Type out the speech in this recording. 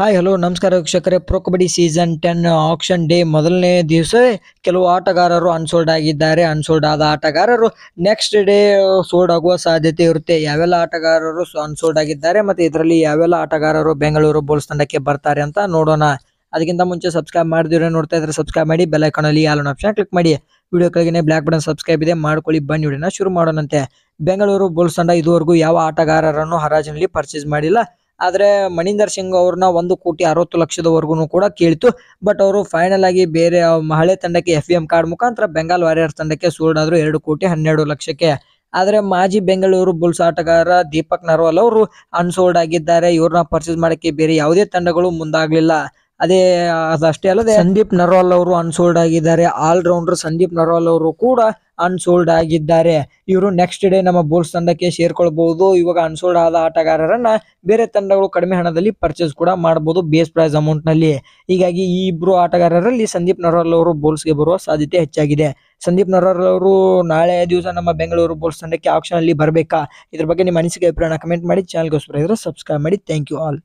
hi hello ನಮಸ್ಕಾರ ವೀಕ್ಷಕರೇ pro kabaddi season ten auction day ಮೊದಲನೇ ದಿವಸವೇ ಕೆಲವು ಆಟಗಾರರು ಅನ್ಸೋಲ್ಡ್ ಆಗಿದ್ದಾರೆ ಅನ್ಸೋಲ್ಡ್ ಆದ ಆಟಗಾರರು ನೆಕ್ಸ್ಟ್ ಡೇ ಸೋಲ್ಡ್ ಆಗುವ ಸಾಧ್ಯತೆ ಇರುತ್ತೆ ಯಾವೆಲ್ಲ ಆಟಗಾರರು ಅನ್ಸೋಲ್ಡ್ ಆಗಿದ್ದಾರೆ ಮತ್ತು ಇದರಲ್ಲಿ ಯಾವೆಲ್ಲ ಆಟಗಾರರು ಬೆಂಗಳೂರು ಬೋಲ್ಸ್ ತಂಡಕ್ಕೆ ಬರ್ತಾರೆ ಅಂತ ನೋಡೋಣ ಅದಕ್ಕಿಂತ ಮುಂಚೆ ಸಬ್ಸ್ಕ್ರೈಬ್ ಮಾಡಿದ್ರೆ ನೋಡ್ತಾ ಇದ್ರೆ ಸಬ್ಸ್ಕ್ರೈಬ್ ಮಾಡಿ ಅಲ್ಲಿ ಆಲ್ ಆಪ್ಷನ್ ಕ್ಲಿಕ್ ಮಾಡಿ ವಿಡಿಯೋ ಕೆಳಗೆ ಬ್ಲಾಕ್ ಬಟನ್ ಸಬ್ಸ್ಕ್ರೈಬ್ ಇದೆ ಮಾಡ್ಕೊಳ್ಳಿ ಬನ್ನಿ ವಿಡಿಯೋನ ಶುರು ಮಾಡೋಣಂತೆ ಬೆಂಗಳೂರು ಬೋಲ್ಸ್ ತಂಡ ಇದುವರೆಗೂ ಯಾವ ಆಟಗಾರರನ್ನು ಹರಾಜಿನಲ್ಲಿ ಪರ್ಚೇಸ್ ಮಾಡಿಲ್ಲ ಆದರೆ ಮಣಿಂದರ್ ಸಿಂಗ್ ಅವ್ರನ್ನ ಒಂದು ಕೋಟಿ ಅರವತ್ತು ಲಕ್ಷದವರೆಗೂ ಕೂಡ ಕೇಳಿತು ಬಟ್ ಅವರು ಫೈನಲ್ ಆಗಿ ಬೇರೆ ಮಹಳೆ ತಂಡಕ್ಕೆ ಎಫ್ ಎಂ ಕಾರ್ಡ್ ಮುಖಾಂತರ ಬೆಂಗಾಲ್ ವಾರಿಯರ್ಸ್ ತಂಡಕ್ಕೆ ಆದ್ರು ಎರಡು ಕೋಟಿ ಹನ್ನೆರಡು ಲಕ್ಷಕ್ಕೆ ಆದರೆ ಮಾಜಿ ಬೆಂಗಳೂರು ಬುಲ್ಸ್ ಆಟಗಾರ ದೀಪಕ್ ನರ್ವಾಲ್ ಅವರು ಅನ್ಸೋಲ್ಡ್ ಆಗಿದ್ದಾರೆ ಇವ್ರನ್ನ ಪರ್ಚೇಸ್ ಮಾಡೋಕ್ಕೆ ಬೇರೆ ಯಾವುದೇ ತಂಡಗಳು ಮುಂದಾಗಲಿಲ್ಲ ಅದೇ ಅದಷ್ಟೇ ಅಲ್ಲದೆ ಸಂದೀಪ್ ನರ್ವಾಲ್ ಅವರು ಅನ್ಸೋಲ್ಡ್ ಆಗಿದ್ದಾರೆ ಆಲ್ರೌಂಡರ್ ಸಂದೀಪ್ ನರ್ವಾಲ್ ಅವರು ಕೂಡ ಅನ್ಸೋಲ್ಡ್ ಆಗಿದ್ದಾರೆ ಇವರು ನೆಕ್ಸ್ಟ್ ಡೇ ನಮ್ಮ ಬೋಲ್ಸ್ ತಂಡಕ್ಕೆ ಸೇರ್ಕೊಳ್ಬಹುದು ಇವಾಗ ಅನ್ಸೋಲ್ಡ್ ಆದ ಆಟಗಾರರನ್ನ ಬೇರೆ ತಂಡಗಳು ಕಡಿಮೆ ಹಣದಲ್ಲಿ ಪರ್ಚೇಸ್ ಕೂಡ ಮಾಡಬಹುದು ಬೇಸ್ ಪ್ರೈಸ್ ಅಮೌಂಟ್ ನಲ್ಲಿ ಹೀಗಾಗಿ ಈ ಇಬ್ರು ಆಟಗಾರರಲ್ಲಿ ಸಂದೀಪ್ ನರ್ವಾಲ್ ಅವರು ಬೋಲ್ಸ್ಗೆ ಬರುವ ಸಾಧ್ಯತೆ ಹೆಚ್ಚಾಗಿದೆ ಸಂದೀಪ್ ನರ್ವಾಲ್ ಅವರು ನಾಳೆ ದಿವಸ ನಮ್ಮ ಬೆಂಗಳೂರು ಬೋಲ್ಸ್ ತಂಡಕ್ಕೆ ಆಪ್ಷನ್ ಅಲ್ಲಿ ಬರಬೇಕಾ ಇದ್ರ ಬಗ್ಗೆ ನಿಮ್ಮ ಅನಿಸಿಕೆ ಅಭಿಪ್ರಾಯ ಕಮೆಂಟ್ ಮಾಡಿ ಚಾನಲ್ಗೋಸ್ಕರ ಇದ್ರೆ ಸಬ್ಸ್ಕ್ರೈಬ್ ಮಾಡಿ ಥ್ಯಾಂಕ್ ಯು ಆಲ್